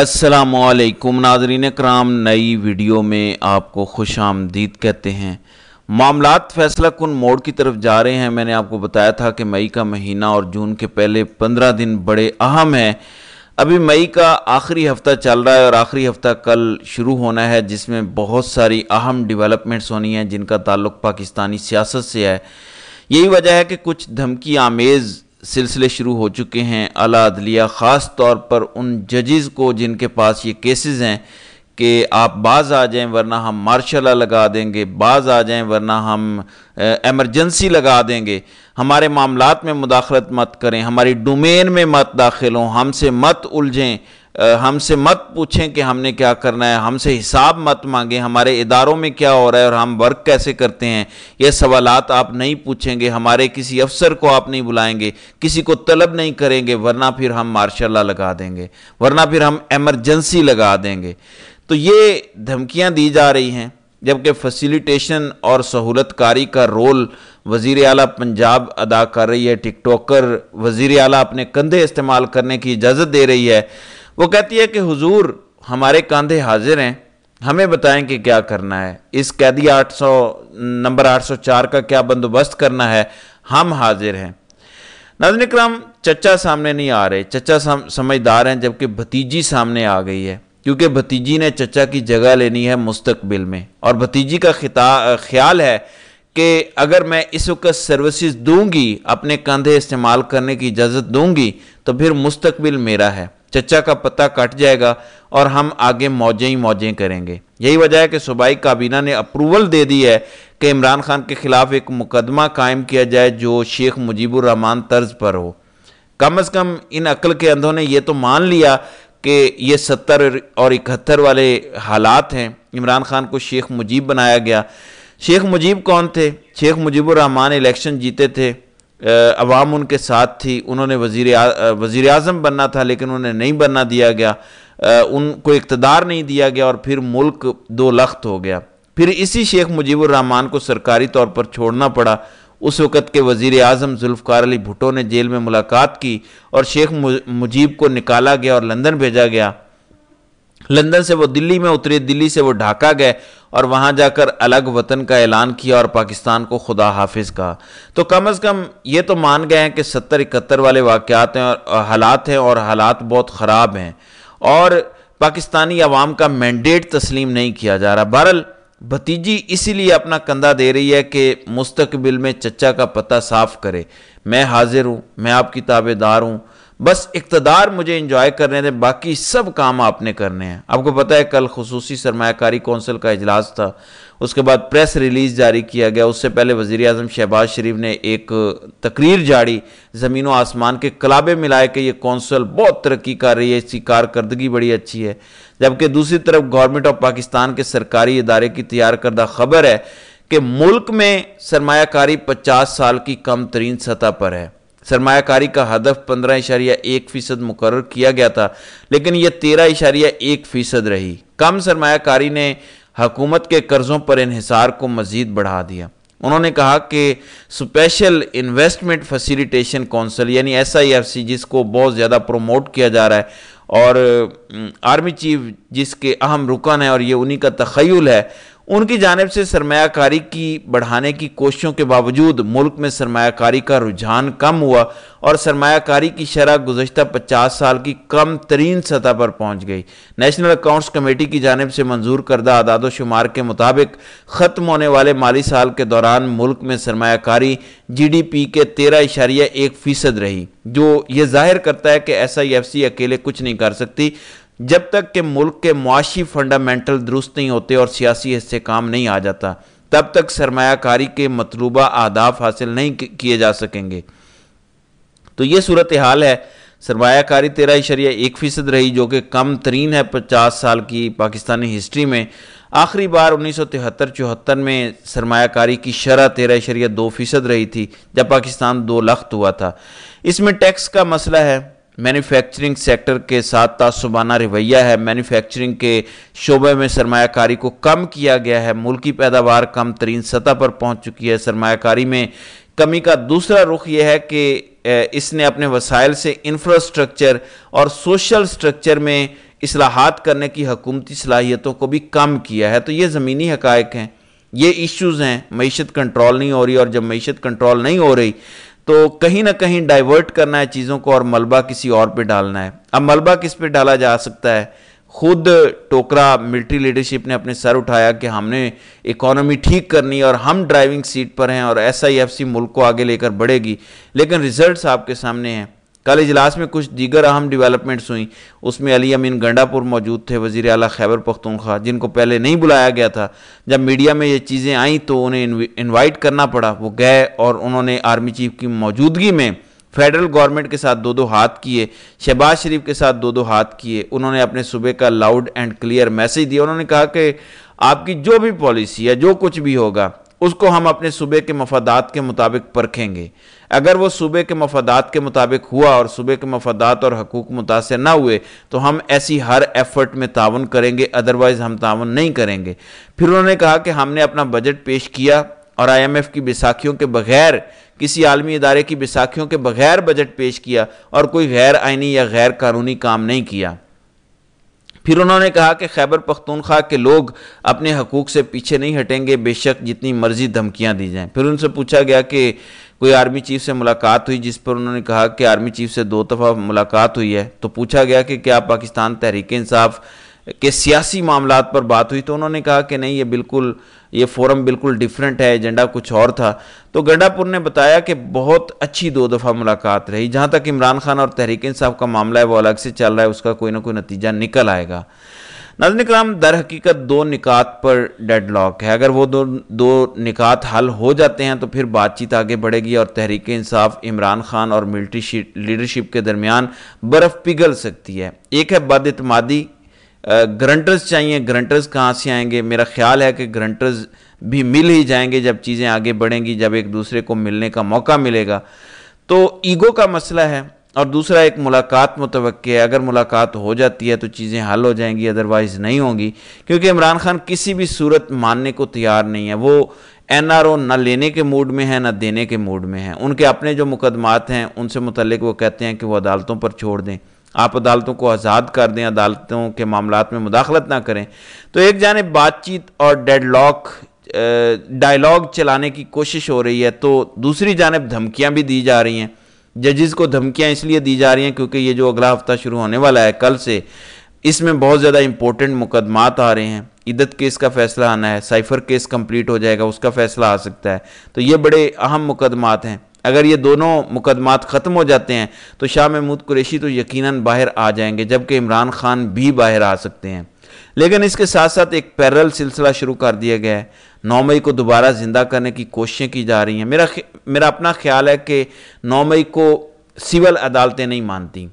असलकुम नाजरीन कराम नई वीडियो में आपको खुश आमदीद कहते हैं मामला फैसला कन मोड़ की तरफ जा रहे हैं मैंने आपको बताया था कि मई का महीना और जून के पहले पंद्रह दिन बड़े अहम हैं अभी मई का आखिरी हफ्ता चल रहा है और आखिरी हफ्ता कल शुरू होना है जिसमें बहुत सारी अहम डिवेलपमेंट्स होनी हैं जिनका ताल्लुक पाकिस्तानी सियासत से है यही वजह है कि कुछ धमकी आमेज़ सिलसिले शुरू हो चुके हैं अला अदलिया ख़ास तौर पर उन जजेस को जिनके पास ये केसेस हैं कि आप बाज़ आ जाएं वरना हम मार्शल लगा देंगे बाज़ आ जाएं वरना हम एमरजेंसी लगा देंगे हमारे मामलात में मुदाखलत मत करें हमारी डोमेन में मत दाखिल हों हमसे मत उलझें हमसे मत पूछें कि हमने क्या करना है हमसे हिसाब मत मांगे हमारे इदारों में क्या हो रहा है और हम वर्क कैसे करते हैं यह सवालात आप नहीं पूछेंगे हमारे किसी अफसर को आप नहीं बुलाएंगे किसी को तलब नहीं करेंगे वरना फिर हम मार्शाला लगा देंगे वरना फिर हम एमरजेंसी लगा देंगे तो ये धमकियाँ दी जा रही हैं जबकि फैसिलिटेशन और सहूलतकारी का रोल वज़ी अला पंजाब अदा कर रही है टिकटॉकर वज़ी अला अपने कंधे इस्तेमाल करने की इजाज़त दे रही है वो कहती है कि हुजूर हमारे कांधे हाजिर हैं हमें बताएं कि क्या करना है इस कैदी 800 नंबर 804 का क्या बंदोबस्त करना है हम हाजिर हैं नजन इक्राम चचा सामने नहीं आ रहे चचा समझदार हैं जबकि भतीजी सामने आ गई है क्योंकि भतीजी ने चचा की जगह लेनी है मुस्तबिल में और भतीजी का खिता ख्याल है कि अगर मैं इस वक्त सर्विसेज दूंगी अपने कंधे इस्तेमाल करने की इजाज़त दूंगी तो फिर मुस्तबिल मेरा है चचा का पता कट जाएगा और हम आगे मौजें ही मौजें करेंगे यही वजह है कि सूबाई काबीना ने अप्रूवल दे दी है कि इमरान खान के ख़िलाफ़ एक मुकदमा कायम किया जाए जो शेख मुजीबुररहमान तर्ज पर हो कम अज़ कम इन अकल के अंधों ने यह तो मान लिया कि ये सत्तर और इकहत्तर वाले हालात हैं इमरान खान को शेख मुजीब बनाया गया शेख मुजीब कौन थे शेख मुजीबुररहमान इलेक्शन जीते थे अवाम उनके साथ थी उन्होंने वजीर वज़ी अजम बनना था लेकिन उन्हें नहीं बनना दिया गया उनको इकतदार नहीं दिया गया और फिर मुल्क दो लख्त हो गया फिर इसी शेख मुजीबरहमान को सरकारी तौर पर छोड़ना पड़ा उस वक़्त के वज़ी अजम जुल्फ़ार अली भुटो ने जेल में मुलाकात की और शेख मुजीब को निकाला गया और लंदन भेजा गया लंदन से वो दिल्ली में उतरे दिल्ली से वो ढाका गए और वहाँ जाकर अलग वतन का ऐलान किया और पाकिस्तान को खुदा हाफिज कहा तो कम अज़ कम ये तो मान गए हैं कि सत्तर इकहत्तर वाले वाक़ात हैं और हालात हैं और हालात बहुत ख़राब हैं और पाकिस्तानी अवाम का मैंडेट तस्लीम नहीं किया जा रहा बहरल भतीजी इसीलिए अपना कंधा दे रही है कि मुस्तबिल में चचा का पता साफ़ करे मैं हाजिर हूँ मैं आपकी ताबेदार हूँ बस इकतदार मुझे इंजॉय करने दें बाकी सब काम आपने करने हैं आपको पता है कल खसूसी सरमाकारी कौंसिल का अजलास था उसके बाद प्रेस रिलीज जारी किया गया उससे पहले वज़ी अजम शहबाज शरीफ ने एक तकरीर जारी ज़मीन व आसमान के कलाबे मिलाए कि ये कौंसल बहुत तरक्की कर रही है इसकी कारकर्दगी बड़ी अच्छी है जबकि दूसरी तरफ गवर्नमेंट ऑफ पाकिस्तान के सरकारी इदारे की तैयार करदा खबर है कि मुल्क में सरमाकारी पचास साल की कम तरीन सतह पर है सरमाकारी का हदफ पंद्रह इशारिया एक फीसद मुकर किया गया था लेकिन यह तेरह इशारिया एक फीसद रही कम सरमाकारी ने हकूमत के कर्ज़ों पर इहिसार को मज़ीद बढ़ा दिया उन्होंने कहा कि स्पेशल इन्वेस्टमेंट फैसिलिटेशन काउंसिल यानी एस आई एफ सी जिसको बहुत ज़्यादा प्रमोट किया जा रहा है और आर्मी चीफ जिसके अहम रुकन है और ये उन्हीं का तखयल है उनकी जानब से सरमाकारी की बढ़ाने की कोशिशों के बावजूद मुल्क में सरमाकारी का रुझान कम हुआ और सरमाकारी की शरह गुजशत पचास साल की कम तरीन सतह पर पहुँच गई नेशनल अकाउंट्स कमेटी की जानब से मंजूर करदा आदाद शुमार के मुताबिक ख़त्म होने वाले माली साल के दौरान मुल्क में सरमाकारी जी डी पी के तेरह इशारिया एक फ़ीसद रही जो ये जाहिर करता है कि एस आई एफ सी अकेले कुछ नहीं कर सकती जब तक कि मुल्क के मुआशी फंडामेंटल दुरुस्त नहीं होते और सियासी हिस्से काम नहीं आ जाता तब तक सरमाकारी के मतलूबा आदाफ हासिल नहीं किए जा सकेंगे तो ये सूरत हाल है सरमाकारी तेरह इशरिया एक फ़ीसद रही जो कि कम तरीन है पचास साल की पाकिस्तानी हिस्ट्री में आखिरी बार उन्नीस सौ तिहत्तर चौहत्तर में सरमाकारी की शरह तेरह इशरिया दो फ़ीसद रही थी जब पाकिस्तान दो लख्त हुआ था इसमें टैक्स का मसला है मैन्युफैक्चरिंग सेक्टर के साथ तासुबाना रवैया है मैन्युफैक्चरिंग के शोबे में सरमाकारी को कम किया गया है मुल्की पैदावार कम तरीन सतह पर पहुंच चुकी है सरमाकारी में कमी का दूसरा रुख यह है कि इसने अपने वसाइल से इंफ्रास्ट्रक्चर और सोशल स्ट्रक्चर में असलाहत करने की हकूमती सलाहियतों को भी कम किया है तो ये ज़मीनी हकायक हैं ये इश्यूज़ हैं मीशत कंट्रोल नहीं हो रही और जब मीशत कंट्रोल नहीं हो रही तो कहीं ना कहीं डाइवर्ट करना है चीज़ों को और मलबा किसी और पे डालना है अब मलबा किस पे डाला जा सकता है खुद टोकरा मिलिट्री लीडरशिप ने अपने सर उठाया कि हमने इकोनॉमी ठीक करनी और हम ड्राइविंग सीट पर हैं और एस आई एफ सी मुल्क को आगे लेकर बढ़ेगी लेकिन रिजल्ट आपके सामने हैं कल इजलास में कुछ दीगर अहम डेवलपमेंट्स हुई उसमें अली अमीन गंडापुर मौजूद थे वजीर अला खैबर पख्तूनख्वा जिनको पहले नहीं बुलाया गया था जब मीडिया में ये चीज़ें आईं तो उन्हें इन्वाइट करना पड़ा वो गए और उन्होंने आर्मी चीफ की मौजूदगी में फेडरल गवर्नमेंट के साथ दो दो हाथ किए शहबाज शरीफ के साथ दो दो हाथ किए उन्होंने अपने सूबे का लाउड एंड क्लियर मैसेज दिया उन्होंने कहा कि आपकी जो भी पॉलिसी या जो कुछ भी होगा उसको हम अपने सूबे के मफादात के मुताबिक परखेंगे अगर वो सूबे के मफादात के मुताबिक हुआ और सूबे के मफादात और हकूक मुतासर ना हुए तो हम ऐसी हर एफर्ट में ताउन करेंगे अदरवाइज़ हम ताउन नहीं करेंगे फिर उन्होंने कहा कि हमने अपना बजट पेश किया और आईएमएफ की बैसाखियों के बगैर किसी आलमी इदारे की बैसाखियों के बगैर बजट पेश किया और कोई गैर आइनी या गैर कानूनी काम नहीं किया फिर उन्होंने कहा कि खैबर पख्तूनख्वा के लोग अपने हकूक़ से पीछे नहीं हटेंगे बेशक जितनी मर्जी धमकियाँ दी जाएं। फिर उनसे पूछा गया कि कोई आर्मी चीफ से मुलाकात हुई जिस पर उन्होंने कहा कि आर्मी चीफ से दो दफ़ा मुलाकात हुई है तो पूछा गया कि क्या पाकिस्तान तहरीक इंसाफ के सियासी मामला पर बात हुई तो उन्होंने कहा कि नहीं ये बिल्कुल ये फोरम बिल्कुल डिफरेंट है एजेंडा कुछ और था तो गंडापुर ने बताया कि बहुत अच्छी दो दफ़ा मुलाकात रही जहाँ तक इमरान खान और तहरीक इंसाफ का मामला है वो अलग से चल रहा है उसका कोई ना कोई नतीजा निकल आएगा नाजन कराम दर हकीकत दो निकात पर डेड लॉक है अगर वो दो दो निकात हल हो जाते हैं तो फिर बातचीत आगे बढ़ेगी और तहरीक इंसाफ इमरान खान और मिल्ट्री लीडरशिप के दरमियान बर्फ़ पिघल सकती है एक है बदतमादी ग्रंटर्स चाहिए ग्रंटर्स कहाँ से आएंगे मेरा ख्याल है कि ग्रंटर्स भी मिल ही जाएंगे जब चीज़ें आगे बढ़ेंगी जब एक दूसरे को मिलने का मौका मिलेगा तो ईगो का मसला है और दूसरा एक मुलाकात मुतव है अगर मुलाकात हो जाती है तो चीज़ें हल हो जाएंगी अदरवाइज़ नहीं होंगी क्योंकि इमरान खान किसी भी सूरत मानने को तैयार नहीं है वो एन आर ओ ना लेने के मूड में है ना देने के मूड में है उनके अपने जो मुकदमात हैं उनसे मुतलक वो कहते हैं कि वो अदालतों पर छोड़ दें आप अदालतों को आज़ाद कर दें अदालतों के मामला में मुदाखलत ना करें तो एक जाने बातचीत और लॉक डायलॉग चलाने की कोशिश हो रही है तो दूसरी जानब धमकियाँ भी दी जा रही हैं जजेस को धमकियां इसलिए दी जा रही हैं क्योंकि ये जो अगला हफ्ता शुरू होने वाला है कल से इसमें बहुत ज़्यादा इंपॉर्टेंट मुकदमात आ रहे हैं इदत केस का फैसला आना है साइफर केस कंप्लीट हो जाएगा उसका फैसला आ सकता है तो ये बड़े अहम मुकदमात हैं अगर ये दोनों मुकदमात ख़त्म हो जाते हैं तो शाह महमूद कुरेशी तो यकीनन बाहर आ जाएंगे जबकि इमरान खान भी बाहर आ सकते हैं लेकिन इसके साथ साथ एक पैरल सिलसिला शुरू कर दिया गया है नौ मई को दोबारा ज़िंदा करने की कोशिशें की जा रही हैं मेरा मेरा अपना ख्याल है कि नौ मई को सिविल अदालतें नहीं मानती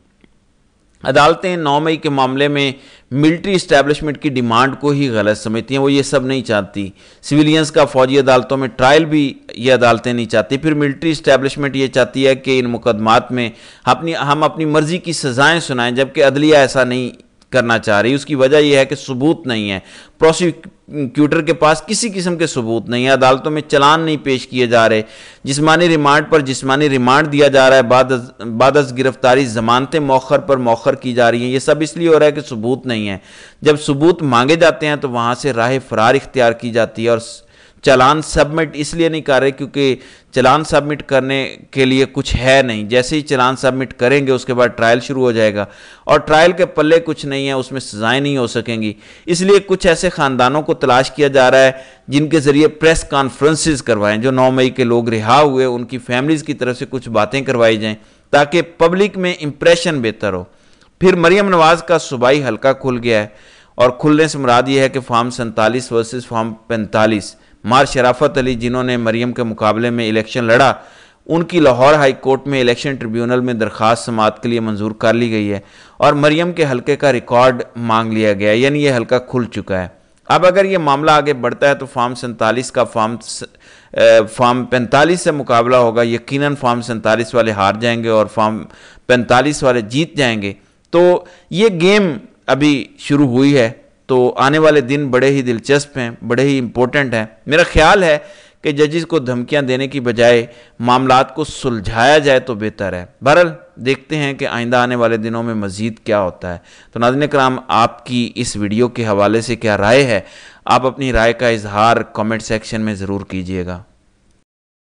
अदालतें नौ मई के मामले में मिलिट्री इस्टेब्लिशमेंट की डिमांड को ही गलत समझती हैं वो ये सब नहीं चाहती सिविलियंस का फौजी अदालतों में ट्रायल भी ये अदालतें नहीं चाहती फिर मिलिट्री इस्टेब्लिशमेंट ये चाहती है कि इन मुकदमात में अपनी हम अपनी मर्ज़ी की सज़ाएं सुनाएं जबकि अदलिया ऐसा नहीं करना चाह रही उसकी वजह यह है कि सबूत नहीं है प्रोसिक्यूटर के पास किसी किस्म के सबूत नहीं है अदालतों में चलान नहीं पेश किए जा रहे जिसमानी रिमांड पर जिसमानी रिमांड दिया जा रहा है बाद बाद गिरफ्तारी जमानतें मौखर पर मौखर की जा रही हैं ये सब इसलिए हो रहा है कि सबूत नहीं है जब सबूत मांगे जाते हैं तो वहाँ से राह फरार इख्तियार की जाती है और चलान सबमिट इसलिए नहीं कर रहे क्योंकि चलान सबमिट करने के लिए कुछ है नहीं जैसे ही चलान सबमिट करेंगे उसके बाद ट्रायल शुरू हो जाएगा और ट्रायल के पल्ले कुछ नहीं है उसमें सजाएं नहीं हो सकेंगी इसलिए कुछ ऐसे ख़ानदानों को तलाश किया जा रहा है जिनके ज़रिए प्रेस कॉन्फ्रेंसिस करवाएं जो नौ मई के लोग रिहा हुए उनकी फैमिलीज़ की तरफ से कुछ बातें करवाई जाएँ ताकि पब्लिक में इम्प्रेशन बेहतर हो फिर मरियम नवाज़ का सूबाई हल्का खुल गया है और खुलने से मुराद ये है कि फार्म सैंतालीस वर्सेस फॉर्म पैंतालीस मार शराफत अली जिन्होंने मरीम के मुकाबले में इलेक्शन लड़ा उनकी लाहौर हाई कोर्ट में इलेक्शन ट्रिब्यूनल में दरख्वास्त समात के लिए मंजूर कर ली गई है और मरीम के हलके का रिकॉर्ड मांग लिया गया है यानी यह हलका खुल चुका है अब अगर ये मामला आगे बढ़ता है तो फार्म सैंतालीस का फार्म फार्म पैंतालीस से मुकाबला होगा यकीनन फार्म सैंतालीस वाले हार जाएंगे और फार्म पैंतालीस वाले जीत जाएंगे तो ये गेम अभी शुरू हुई है तो आने वाले दिन बड़े ही दिलचस्प हैं बड़े ही इम्पोर्टेंट हैं मेरा ख्याल है कि जजिस को धमकियां देने की बजाय मामला को सुलझाया जाए तो बेहतर है बहरल देखते हैं कि आइंदा आने वाले दिनों में मज़ीद क्या होता है तो नाजन कराम आपकी इस वीडियो के हवाले से क्या राय है आप अपनी राय का इजहार कमेंट सेक्शन में ज़रूर कीजिएगा